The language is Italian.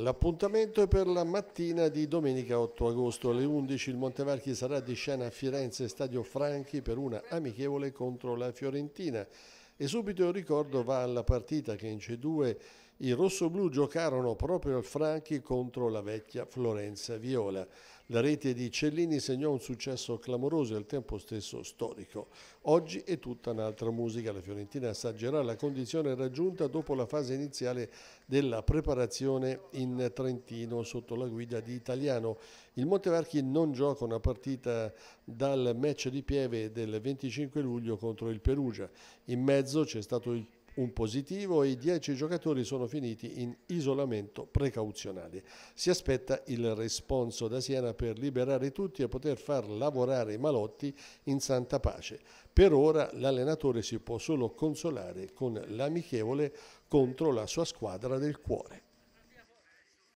L'appuntamento è per la mattina di domenica 8 agosto alle 11 il Montevarchi sarà di scena a Firenze Stadio Franchi per una amichevole contro la Fiorentina e subito il ricordo va alla partita che in C2 i rossoblù giocarono proprio al Franchi contro la vecchia Florenza Viola. La rete di Cellini segnò un successo clamoroso e al tempo stesso storico. Oggi è tutta un'altra musica. La Fiorentina assaggerà la condizione raggiunta dopo la fase iniziale della preparazione in Trentino sotto la guida di Italiano. Il Montevarchi non gioca una partita dal match di Pieve del 25 luglio contro il Perugia. In mezzo c'è stato il un positivo e i 10 giocatori sono finiti in isolamento precauzionale. Si aspetta il responso da Siena per liberare tutti e poter far lavorare i malotti in santa pace. Per ora l'allenatore si può solo consolare con l'amichevole contro la sua squadra del cuore.